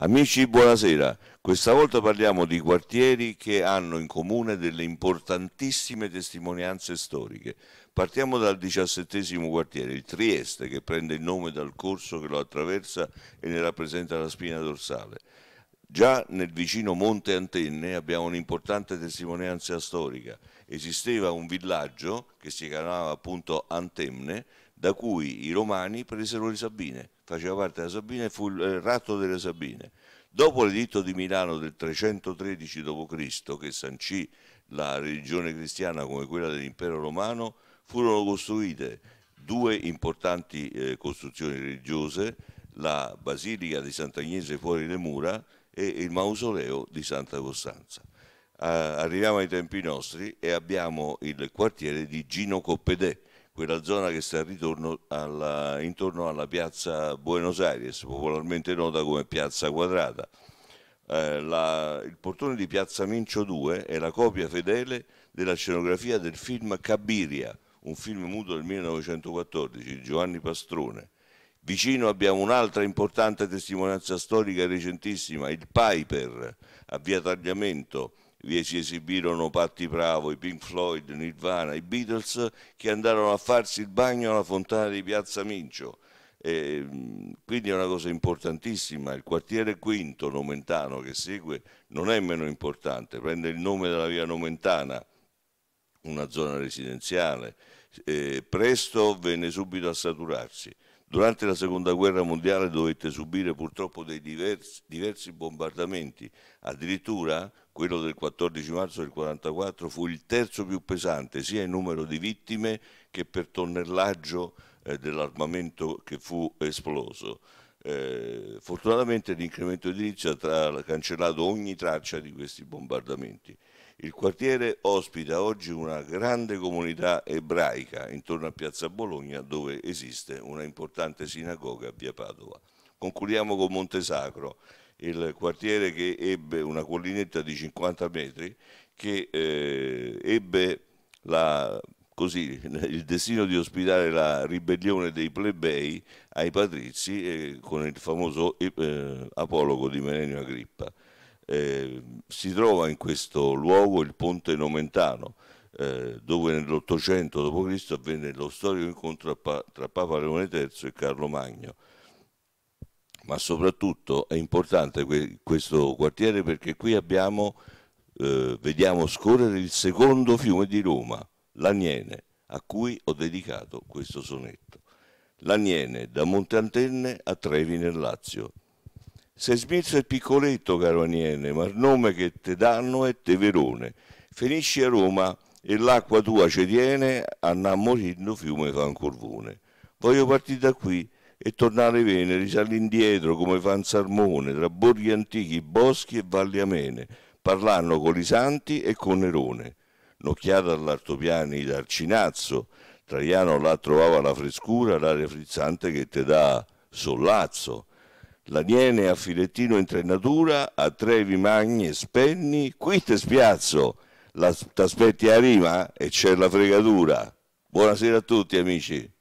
Amici, buonasera. Questa volta parliamo di quartieri che hanno in comune delle importantissime testimonianze storiche. Partiamo dal diciassettesimo quartiere, il Trieste, che prende il nome dal corso che lo attraversa e ne rappresenta la spina dorsale. Già nel vicino Monte Antenne abbiamo un'importante testimonianza storica. Esisteva un villaggio che si chiamava appunto Antenne, da cui i romani presero le Sabine, faceva parte della Sabina e fu il eh, ratto delle Sabine. Dopo l'editto di Milano del 313 d.C., che sancì la religione cristiana come quella dell'impero romano, furono costruite due importanti eh, costruzioni religiose, la Basilica di Sant'Agnese fuori le mura e il mausoleo di Santa Costanza. Eh, arriviamo ai tempi nostri e abbiamo il quartiere di Gino Coppedè, quella zona che sta alla, intorno alla piazza Buenos Aires, popolarmente nota come piazza quadrata. Eh, la, il portone di piazza Mincio 2 è la copia fedele della scenografia del film Cabiria, un film muto del 1914 di Giovanni Pastrone. Vicino abbiamo un'altra importante testimonianza storica recentissima, il Piper a via Tagliamento, vi si esibirono Patti Bravo, i Pink Floyd, Nirvana, i Beatles che andarono a farsi il bagno alla fontana di Piazza Mincio. E, quindi è una cosa importantissima. Il quartiere quinto Nomentano che segue non è meno importante, prende il nome della via Nomentana, una zona residenziale. E presto venne subito a saturarsi. Durante la seconda guerra mondiale dovette subire purtroppo dei diversi, diversi bombardamenti, addirittura quello del 14 marzo del 1944 fu il terzo più pesante sia in numero di vittime che per tonnellaggio eh, dell'armamento che fu esploso. Eh, fortunatamente l'incremento edilizio ha cancellato ogni traccia di questi bombardamenti. Il quartiere ospita oggi una grande comunità ebraica intorno a Piazza Bologna dove esiste una importante sinagoga a Via Padova. Concludiamo con Montesacro il quartiere che ebbe una collinetta di 50 metri che eh, ebbe la, così, il destino di ospitare la ribellione dei plebei ai patrizi eh, con il famoso eh, apologo di Menenio Agrippa. Eh, si trova in questo luogo il ponte Nomentano, eh, dove nell'Ottocento d.C. avvenne lo storico incontro tra Papa Leone III e Carlo Magno ma soprattutto è importante que questo quartiere perché qui abbiamo, eh, vediamo scorrere il secondo fiume di Roma, l'Aniene, a cui ho dedicato questo sonetto. L'Aniene, da Monte Antenne a Trevi nel Lazio. Sei smirza e piccoletto, caro Aniene, ma il nome che te danno è Teverone. Finisci a Roma e l'acqua tua ci tiene, a Namorino fiume fa corvone. Voglio partire da qui e tornare Venere, risale indietro come Fanzarmone, tra borghi antichi, boschi e valli amene, parlando con i santi e con Nerone. Nocchiata all'artopiani dal Cinazzo, Traiano là trovava la frescura, l'aria frizzante che te dà sollazzo. L'aniene a filettino in trenatura, a trevi magni e spenni, qui te spiazzo, t'aspetti a rima e c'è la fregatura. Buonasera a tutti amici.